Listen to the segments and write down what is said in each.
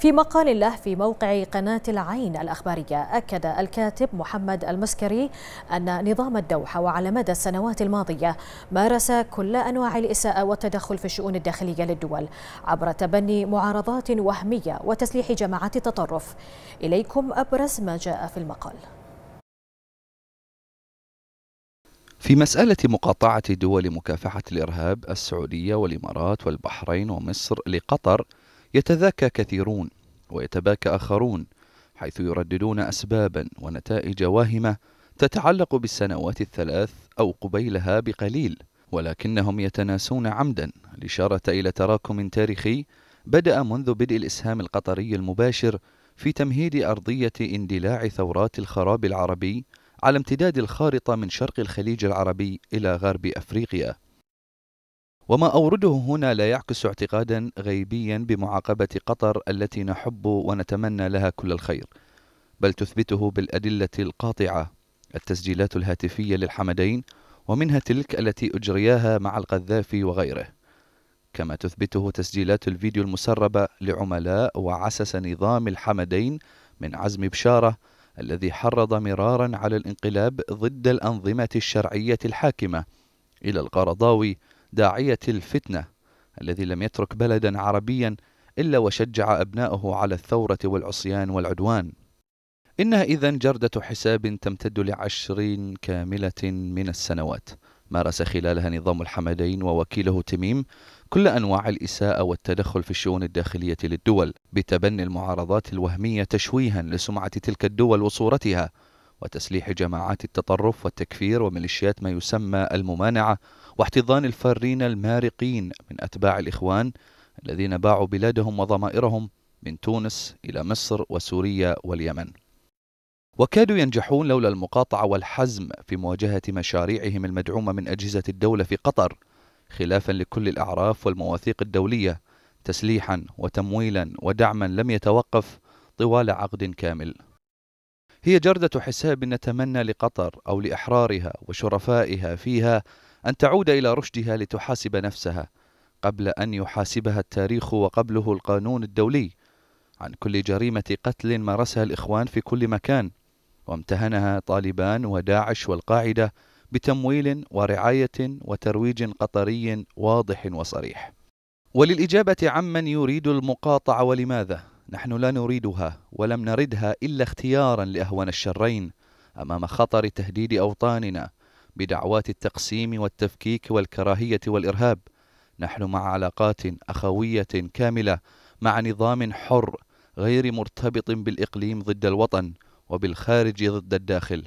في مقال له في موقع قناة العين الأخبارية أكد الكاتب محمد المسكري أن نظام الدوحة وعلى مدى السنوات الماضية مارس كل أنواع الإساءة والتدخل في الشؤون الداخلية للدول عبر تبني معارضات وهمية وتسليح جماعات التطرف إليكم أبرز ما جاء في المقال في مسألة مقاطعة دول مكافحة الإرهاب السعودية والإمارات والبحرين ومصر لقطر يتذاكى كثيرون ويتباكى آخرون حيث يرددون أسبابا ونتائج واهمة تتعلق بالسنوات الثلاث أو قبيلها بقليل ولكنهم يتناسون عمدا الإشارة إلى تراكم تاريخي بدأ منذ بدء الإسهام القطري المباشر في تمهيد أرضية اندلاع ثورات الخراب العربي على امتداد الخارطة من شرق الخليج العربي إلى غرب أفريقيا وما أورده هنا لا يعكس اعتقادا غيبيا بمعاقبة قطر التي نحب ونتمنى لها كل الخير بل تثبته بالأدلة القاطعة التسجيلات الهاتفية للحمدين ومنها تلك التي أجرياها مع القذافي وغيره كما تثبته تسجيلات الفيديو المسربة لعملاء وعسس نظام الحمدين من عزم بشارة الذي حرض مرارا على الانقلاب ضد الأنظمة الشرعية الحاكمة إلى القرضاوي داعية الفتنة الذي لم يترك بلدا عربيا إلا وشجع أبنائه على الثورة والعصيان والعدوان إنها إذا جردة حساب تمتد لعشرين كاملة من السنوات مارس خلالها نظام الحمدين ووكيله تميم كل أنواع الإساءة والتدخل في الشؤون الداخلية للدول بتبني المعارضات الوهمية تشويها لسمعة تلك الدول وصورتها وتسليح جماعات التطرف والتكفير وميليشيات ما يسمى الممانعة واحتضان الفارين المارقين من أتباع الإخوان الذين باعوا بلادهم وضمائرهم من تونس إلى مصر وسوريا واليمن وكادوا ينجحون لولا المقاطعة والحزم في مواجهة مشاريعهم المدعومة من أجهزة الدولة في قطر خلافا لكل الأعراف والمواثيق الدولية تسليحا وتمويلا ودعما لم يتوقف طوال عقد كامل هي جردة حساب نتمنى لقطر أو لأحرارها وشرفائها فيها أن تعود إلى رشدها لتحاسب نفسها قبل أن يحاسبها التاريخ وقبله القانون الدولي عن كل جريمة قتل مارسها الإخوان في كل مكان وامتهنها طالبان وداعش والقاعدة بتمويل ورعاية وترويج قطري واضح وصريح. وللإجابة عمن يريد المقاطعة ولماذا؟ نحن لا نريدها ولم نردها إلا اختيارا لأهون الشرين أمام خطر تهديد أوطاننا بدعوات التقسيم والتفكيك والكراهية والإرهاب نحن مع علاقات أخوية كاملة مع نظام حر غير مرتبط بالإقليم ضد الوطن وبالخارج ضد الداخل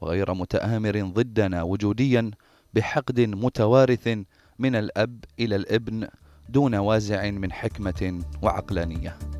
وغير متآمر ضدنا وجوديا بحقد متوارث من الأب إلى الابن دون وازع من حكمة وعقلانية